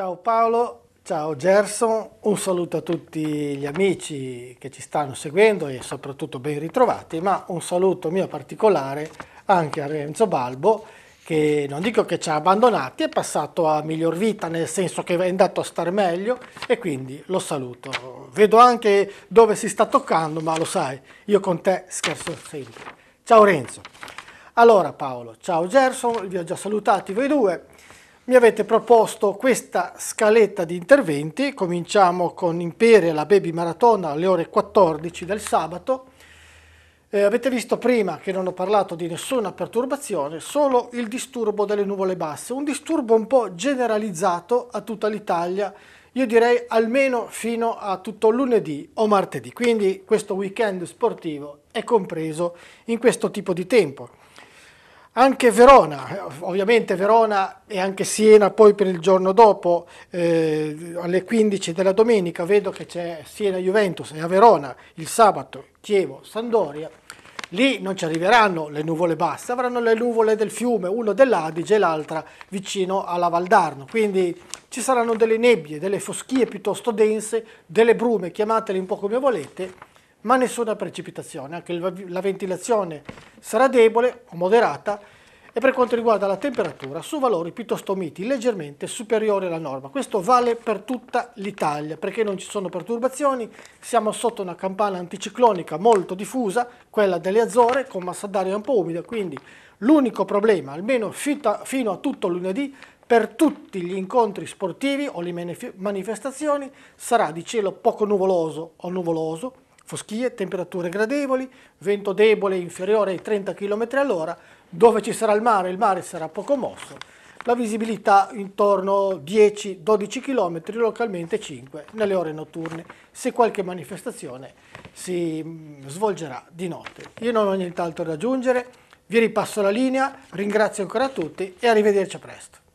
Ciao Paolo, ciao Gerson, un saluto a tutti gli amici che ci stanno seguendo e soprattutto ben ritrovati, ma un saluto mio particolare anche a Renzo Balbo che non dico che ci ha abbandonati, è passato a miglior vita, nel senso che è andato a star meglio e quindi lo saluto. Vedo anche dove si sta toccando, ma lo sai, io con te scherzo sempre. Ciao Renzo. Allora Paolo, ciao Gerson, vi ho già salutati voi due mi avete proposto questa scaletta di interventi, cominciamo con Imperia, la Baby Maratona alle ore 14 del sabato, eh, avete visto prima che non ho parlato di nessuna perturbazione, solo il disturbo delle nuvole basse, un disturbo un po' generalizzato a tutta l'Italia, io direi almeno fino a tutto lunedì o martedì, quindi questo weekend sportivo è compreso in questo tipo di tempo anche Verona, ovviamente Verona e anche Siena poi per il giorno dopo eh, alle 15 della domenica, vedo che c'è Siena-Juventus e a Verona il sabato Chievo-Sandoria, lì non ci arriveranno le nuvole basse, avranno le nuvole del fiume, uno dell'Adige e l'altra vicino alla Valdarno, quindi ci saranno delle nebbie, delle foschie piuttosto dense, delle brume, chiamatele un po' come volete, ma nessuna precipitazione, anche la ventilazione sarà debole o moderata e per quanto riguarda la temperatura su valori piuttosto miti, leggermente superiori alla norma. Questo vale per tutta l'Italia perché non ci sono perturbazioni, siamo sotto una campana anticiclonica molto diffusa, quella delle Azzore con massa d'aria un po' umida, quindi l'unico problema, almeno fino a tutto lunedì, per tutti gli incontri sportivi o le manifestazioni sarà di cielo poco nuvoloso o nuvoloso, foschie, temperature gradevoli, vento debole inferiore ai 30 km all'ora, dove ci sarà il mare, il mare sarà poco mosso, la visibilità intorno 10-12 km, localmente 5 nelle ore notturne, se qualche manifestazione si mm, svolgerà di notte. Io non ho nient'altro da aggiungere, vi ripasso la linea, ringrazio ancora tutti e arrivederci a presto.